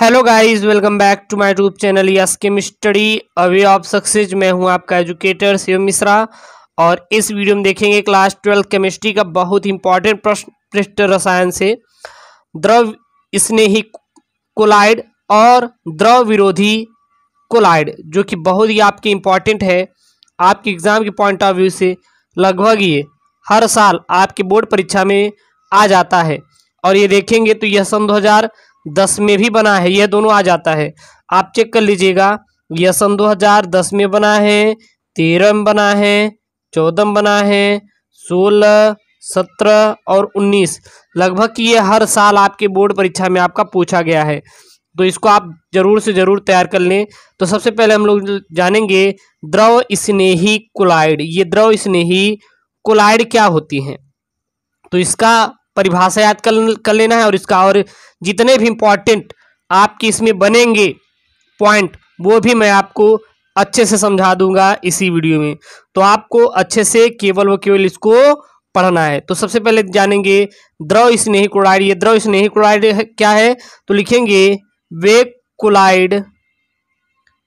hello guys welcome back to my YouTube channel yes chemistry अभी आप success मैं हूं आपका एजुकेटर शिव मिश्रा और इस वीडियो में देखेंगे क्लास ट्वेल्थ केमिस्ट्री का बहुत इंपॉर्टेंट प्रश्न पृष्ठ रसायन से द्रव स्नेही कोलाइड और द्रव विरोधी कोलाइड जो कि बहुत ही आपके इम्पॉर्टेंट है आपके एग्ज़ाम के पॉइंट ऑफ व्यू से लगभग ये हर साल आपके बोर्ड परीक्षा में आ जाता है और ये देखेंगे तो यह सन दो दस में भी बना है यह दोनों आ जाता है आप चेक कर लीजिएगा यह सन 2010 में बना है तेरह में बना है चौदह में बना है सोलह सत्रह और उन्नीस लगभग ये हर साल आपके बोर्ड परीक्षा में आपका पूछा गया है तो इसको आप जरूर से जरूर तैयार कर लें तो सबसे पहले हम लोग जानेंगे द्रव स्नेही कोलाइड ये द्रव स्नेही कोलाइड क्या होती हैं तो इसका परिभाषा याद कर कर लेना है और इसका और जितने भी इम्पॉर्टेंट आपके इसमें बनेंगे पॉइंट वो भी मैं आपको अच्छे से समझा दूंगा इसी वीडियो में तो आपको अच्छे से केवल व केवल इसको पढ़ना है तो सबसे पहले जानेंगे द्रव स्नेही क्लोराइड ये द्रव स्नेही क्लोराइड क्या है तो लिखेंगे वे कोलाइड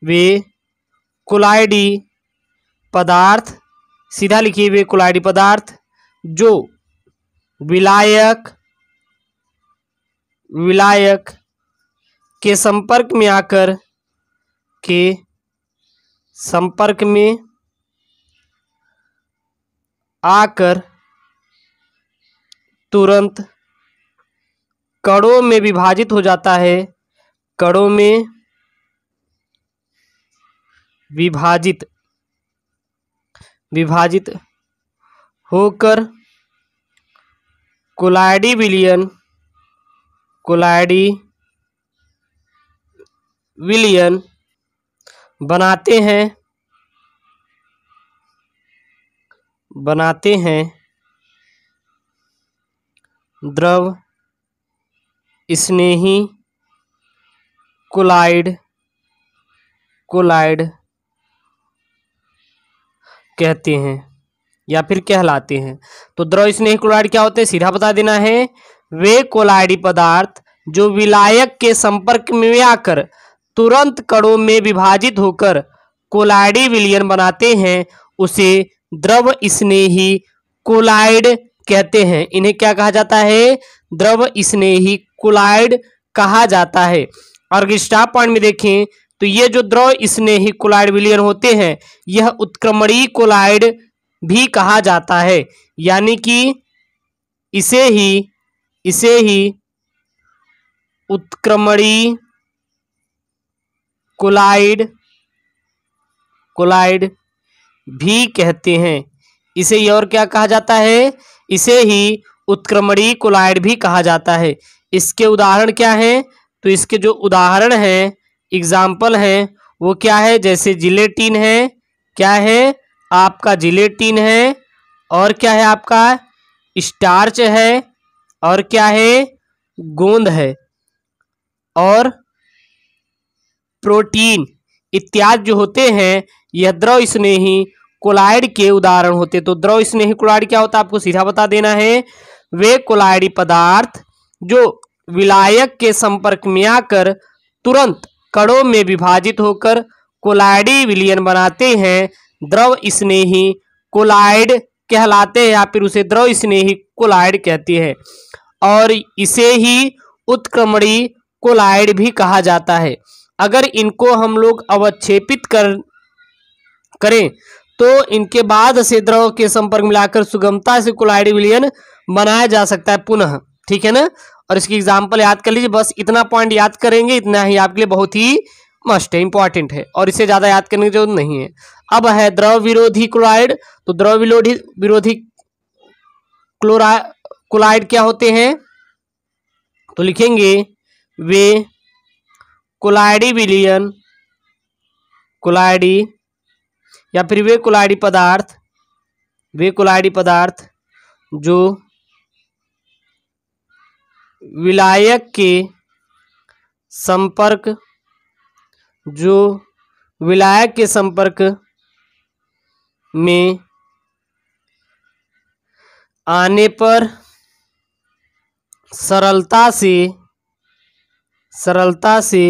वे कोलाइडी पदार्थ सीधा लिखिए वे कोलाइडी पदार्थ जो विलायक विलायक के संपर्क में आकर के संपर्क में आकर तुरंत कड़ों में विभाजित हो जाता है कड़ों में विभाजित विभाजित होकर कोलाइडी विलियन कोलाइडी विलियन बनाते हैं बनाते हैं द्रव स्नेही कोलाइड कोलाइड कहते हैं या फिर कहलाते हैं तो द्रव स्नेह क्लोराइड क्या होते हैं सीधा बता देना है वे कोलाइडी पदार्थ जो विलायक के संपर्क में आकर तुरंत कणों में विभाजित होकर कोलाइडी विलियन बनाते हैं उसे द्रव स्नेही कोलाइड कहते हैं इन्हें क्या कहा जाता है द्रव स्नेही कोलाइड कहा जाता है और पॉइंट में देखें तो ये जो द्रव स्नेही कोलाइड विलियन होते हैं यह उत्क्रमणीय कोलाइड भी कहा जाता है यानी कि इसे ही इसे ही उत्क्रमणी कोलाइड कोलाइड भी कहते हैं इसे ये और क्या कहा जाता है इसे ही उत्क्रमणी कोलाइड भी कहा जाता है इसके उदाहरण क्या हैं तो इसके जो उदाहरण हैं एग्जाम्पल हैं वो क्या है जैसे जिलेटिन है क्या है आपका जिलेटिन है और क्या है आपका स्टार्च है और क्या है गोंद है और प्रोटीन इत्यादि जो होते हैं यह द्रव स्नेही कोलाइड के उदाहरण होते तो द्रव स्नेही कोलाइड क्या होता है आपको सीधा बता देना है वे कोलाइडी पदार्थ जो विलायक के संपर्क में आकर तुरंत कणों में विभाजित होकर कोलाइडी विलियन बनाते हैं द्रव स्नेही कोलाइड कहलाते हैं या फिर उसे द्रव स्नेही कोलाइड कहती है और इसे ही उत्क्रमणी कोलाइड भी कहा जाता है अगर इनको हम लोग अवक्षेपित कर करें तो इनके बाद से द्रव के संपर्क मिलाकर सुगमता से कोलाइड विलियन बनाया जा सकता है पुनः ठीक है ना और इसकी एग्जाम्पल याद कर लीजिए बस इतना पॉइंट याद करेंगे इतना ही आपके लिए बहुत ही मस्ट है इंपॉर्टेंट है और इसे ज़्यादा याद करने की जरूरत नहीं है अब है द्रव तो विरोधी क्लोराइड तो द्रव विरोधी विरोधी क्लोरा क्लोराइड क्या होते हैं तो लिखेंगे वे कोलाइडी विलियन कोलाइडी या फिर वे कोलाइडी पदार्थ वे कोलाइडी पदार्थ जो विलायक के संपर्क जो विलायक के संपर्क में आने पर सरलता से सरलता से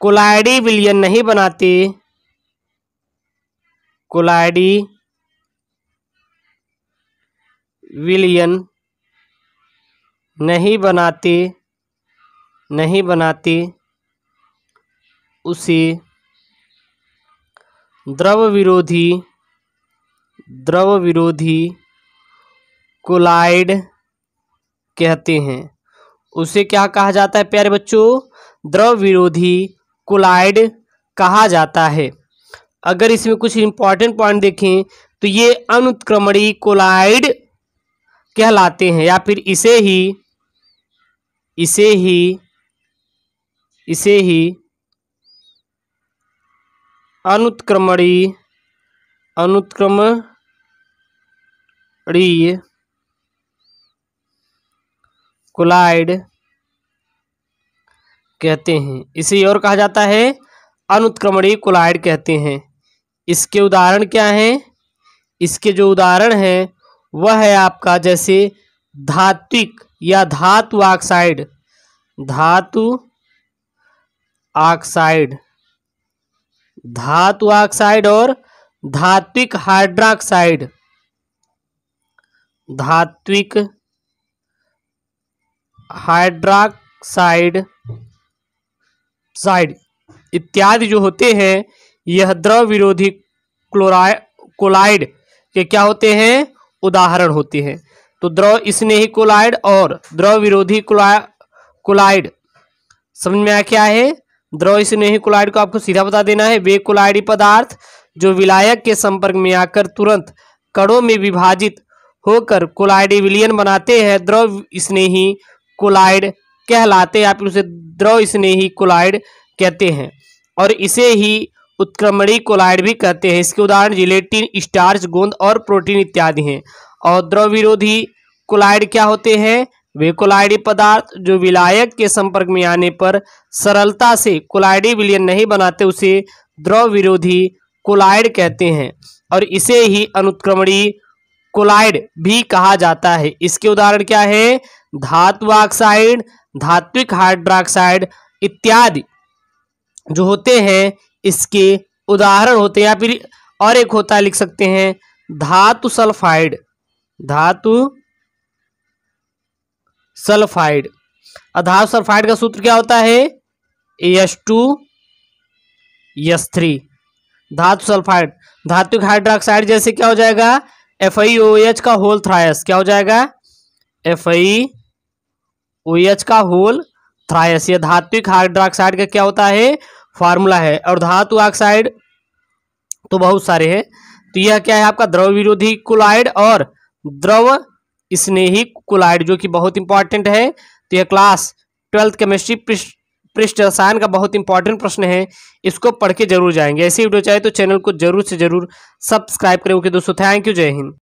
कोलाइडी विलियन नहीं बनाते कोलाइडी विलियन नहीं बनाते नहीं बनाती उसे द्रव विरोधी द्रव विरोधी कोलाइड कहते हैं उसे क्या कहा जाता है प्यारे बच्चों द्रव विरोधी कोलाइड कहा जाता है अगर इसमें कुछ इंपॉर्टेंट पॉइंट देखें तो ये अनुत्क्रमणी कोलाइड कहलाते हैं या फिर इसे ही इसे ही इसे ही अनुत्क्रमणी अनुत्क्रम कोलाइड कहते हैं इसे और कहा जाता है अनुत्क्रमणी कोलाइड कहते हैं इसके उदाहरण क्या हैं इसके जो उदाहरण हैं वह है आपका जैसे धात्विक या धातु ऑक्साइड धातु ऑक्साइड धातु ऑक्साइड और धात्विक हाइड्रोक्साइड धात्विक हाइड्रोक्साइड साइड इत्यादि जो होते हैं यह द्रव विरोधी क्लोराइड कोलाइड के क्या होते हैं उदाहरण होते हैं तो द्रव स्नेही कोलाइड और द्रव विरोधी कोलाइड समझ में आया क्या है द्रव स्नेही कोलाइड को आपको सीधा बता देना है वे कोलाइडी पदार्थ जो विलायक के संपर्क में आकर तुरंत कड़ों में विभाजित होकर कोलाइडी विलियन बनाते हैं द्रव स्नेही कोलाइड कहलाते हैं आप उसे द्रव स्नेही कोलाइड कहते हैं और इसे ही उत्क्रमणी कोलाइड भी कहते हैं इसके उदाहरण जिलेटिन स्टार्च गोंद और प्रोटीन इत्यादि हैं और द्रव विरोधी कोलाइड क्या होते हैं वे पदार्थ जो विलायक के संपर्क में आने पर सरलता से कोलाइडी विलयन नहीं बनाते उसे द्रव विरोधी कोलाइड कहते हैं और इसे ही अनुत्क्रमणी कोलाइड भी कहा जाता है इसके उदाहरण क्या है धातु ऑक्साइड धात्विक हाइड्रोक्साइड इत्यादि जो होते हैं इसके उदाहरण होते हैं या फिर और एक होता है लिख सकते हैं धातु सल्फाइड धातु सल्फाइड अधातु सल्फाइड का सूत्र क्या होता है एस टू एस थ्री धातु सल्फाइड धातुक हाइड्रोक्साइड जैसे क्या हो जाएगा एफ आई ओ एच का होल थ्रायस क्या हो जाएगा एफ आई ओ एच का होल थ्रायस यह धात्विक हाइड्रोक्साइड का क्या होता है फार्मूला है और धातु ऑक्साइड तो बहुत सारे हैं तो यह क्या है आपका द्रव विरोधी कोलाइड और द्रव स्नेही कुलाइड जो कि बहुत इंपॉर्टेंट है तो यह क्लास ट्वेल्थ केमिस्ट्री पृष्ठ रसायन का बहुत इंपॉर्टेंट प्रश्न है इसको पढ़ के जरूर जाएंगे ऐसी वीडियो चाहे तो चैनल को जरूर से जरूर सब्सक्राइब करें ओके दोस्तों थैंक यू जय हिंद